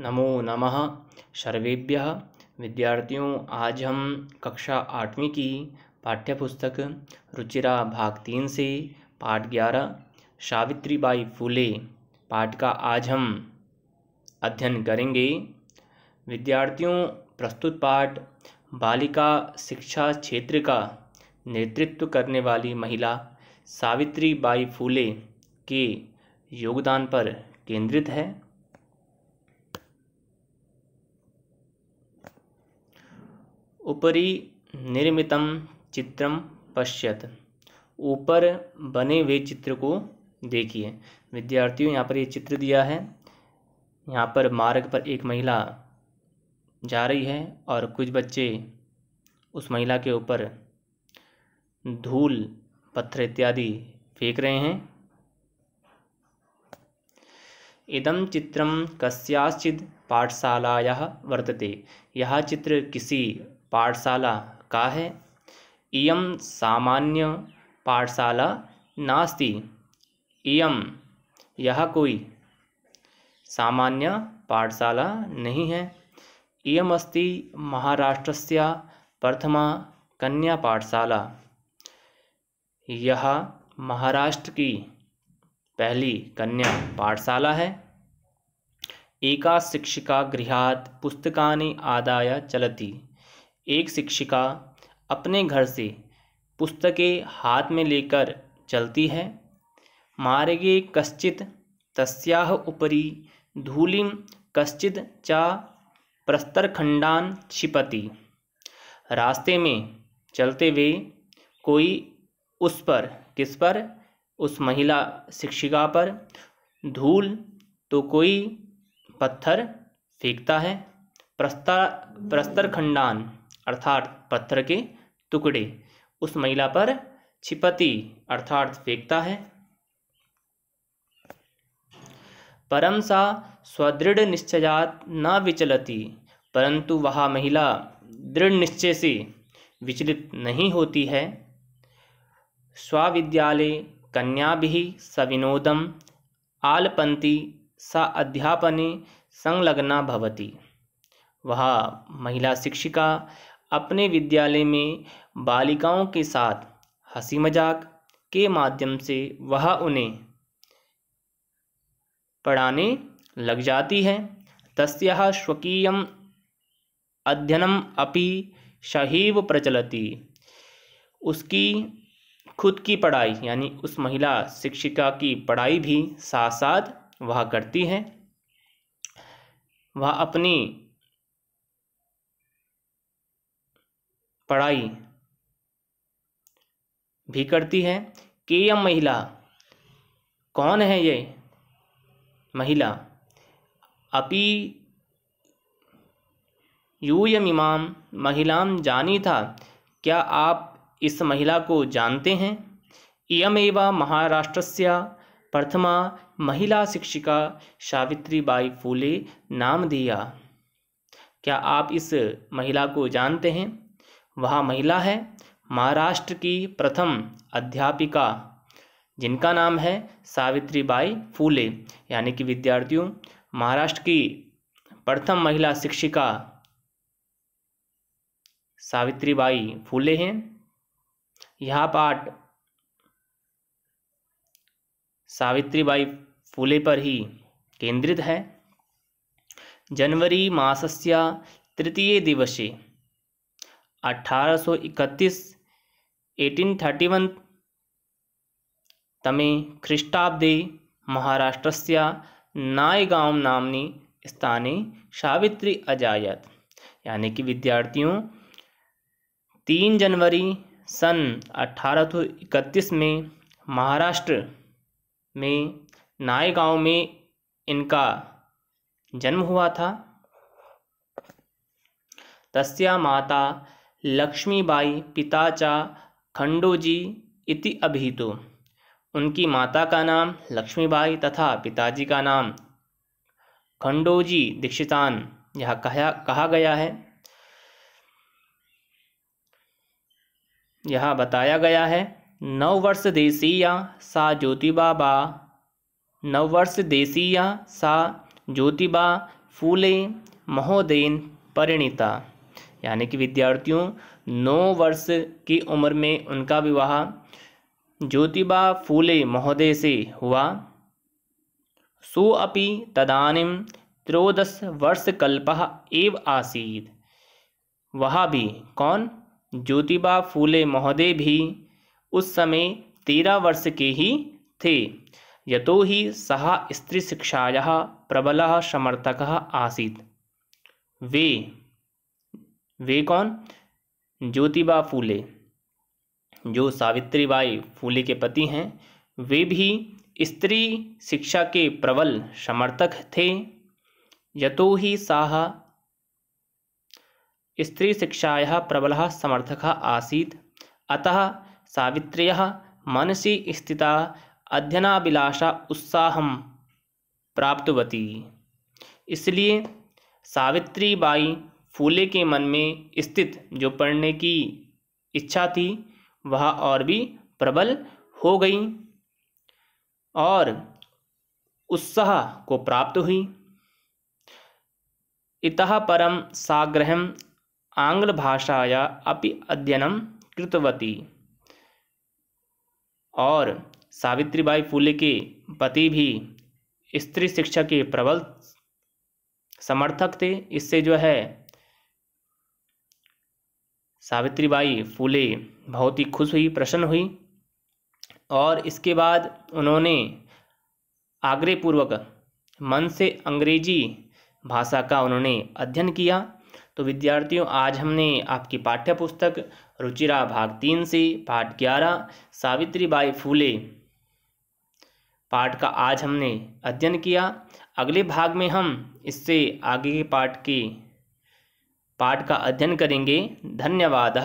नमो नमः सर्वेभ्य विद्यार्थियों आज हम कक्षा आठवीं की पाठ्यपुस्तक रुचिरा भाग तीन से पाठ ग्यारह सावित्री बाई फूले पाठ का आज हम अध्ययन करेंगे विद्यार्थियों प्रस्तुत पाठ बालिका शिक्षा क्षेत्र का नेतृत्व करने वाली महिला सावित्री बाई फूले के योगदान पर केंद्रित है उपरि निर्मित चित्र पश्यत ऊपर बने हुए चित्र को देखिए विद्यार्थियों यहाँ पर ये चित्र दिया है यहाँ पर मार्ग पर एक महिला जा रही है और कुछ बच्चे उस महिला के ऊपर धूल पत्थर इत्यादि फेंक रहे हैं इदम चित्रम कस्याचि पाठशालाया वर्तते यह चित्र किसी पाठशाला का है इं सामान्य पाठशाला नास्ति इं यह कोई सामान्य पाठशाला नहीं है इयम अस्ति से प्रथमा कन्या पाठशाला यह महाराष्ट्र की पहली कन्या पाठशाला है एका शिक्षिका गृहा पुस्तकानि आदाय चलती एक शिक्षिका अपने घर से पुस्तकें हाथ में लेकर चलती है मार्गे कश्चित तस्याः उपरी धूलि कश्चित चा प्रस्तरखंडान छिपति रास्ते में चलते हुए कोई उस पर किस पर उस महिला शिक्षिका पर धूल तो कोई पत्थर फेंकता है प्रस्ता प्रस्तरखंडान अर्थात पत्थर के टुकड़े उस महिला पर छिपती अर्थात फेंकता है परम सा स्वदृढ़ निश्चयात न विचलती परंतु वह महिला दृढ़ निश्चय से विचलित नहीं होती है स्वाविद्यालय कन्या भी सविनोदम आलपंती सा अध्यापने संलग्ना भवती वह महिला शिक्षिका अपने विद्यालय में बालिकाओं के साथ हंसी मजाक के माध्यम से वह उन्हें पढ़ाने लग जाती है तस्याः स्वकीय अध्ययनम अपि शहीव प्रचलती उसकी खुद की पढ़ाई यानी उस महिला शिक्षिका की पढ़ाई भी साथ साथ वह करती है वह अपनी पढ़ाई भी करती है के एम महिला कौन है ये महिला अपी यूयम इमाम महिलाम जानी था क्या आप इस महिला को जानते हैं महाराष्ट्र से प्रथमा महिला शिक्षिका सावित्री बाई फूले नाम दिया क्या आप इस महिला को जानते हैं वह महिला है महाराष्ट्र की प्रथम अध्यापिका जिनका नाम है सावित्री बाई फूले यानी कि विद्यार्थियों महाराष्ट्र की प्रथम महिला शिक्षिका सावित्री बाई फूले हैं यह पाठ सावित्री बाई फूले पर ही केंद्रित है जनवरी मासस्य तृतीय दिवसे 1831 1831 तमे ख्रीष्टाब्दे से नायगाँव नामनी स्थाने सावित्री अजायत यानी कि विद्यार्थियों तीन जनवरी सन 1831 में महाराष्ट्र में नायगाँव में इनका जन्म हुआ था तस्या माता लक्ष्मीबाई पिता चा खंडोजी इति अभितो उनकी माता का नाम लक्ष्मीबाई तथा पिताजी का नाम खंडोजी दीक्षितान यह कहा कहा गया है यह बताया गया है नव वर्ष देसीया सा ज्योतिबा बा नव वर्ष देसीया सा ज्योतिबा फूले महोदयन परिणीता यानी कि विद्यार्थियों नौ वर्ष की उम्र में उनका विवाह ज्योतिबा फूले महोदय से हुआ सोअपि तदानीम त्रयोदश कल्प एव आसीत वह भी कौन ज्योतिबा फूले महोदय भी उस समय तेरह वर्ष के ही थे यतो ही सह स्त्री शिक्षाया प्रबल समर्थक आसीत वे वे कौन ज्योतिबा फूले जो सावित्रीबाई फूले के पति हैं वे भी स्त्री शिक्षा के प्रबल समर्थक थे यतो ही साह स्त्री शिक्षाया प्रबल समर्थक आसीत अतः सावित्र्य मनसी स्थिता अध्ययनाभिलाषा उत्साह प्राप्तवती इसलिए सावित्रीबाई फूले के मन में स्थित जो पढ़ने की इच्छा थी वह और भी प्रबल हो गई और उत्साह को प्राप्त हुई इत परम साग्रह भाषाया अपि अध्ययन कृतवती और सावित्रीबाई फूले के पति भी स्त्री शिक्षा के प्रबल समर्थक थे इससे जो है सावित्रीबाई फूले बहुत ही खुश हुई प्रसन्न हुई और इसके बाद उन्होंने आग्रहपूर्वक मन से अंग्रेजी भाषा का उन्होंने अध्ययन किया तो विद्यार्थियों आज हमने आपकी पाठ्य पुस्तक रुचिरा भाग तीन से पाठ ग्यारह सावित्रीबाई फूले पाठ का आज हमने अध्ययन किया अगले भाग में हम इससे आगे के पाठ की पाठ का अध्ययन करेंगे धन्यवाद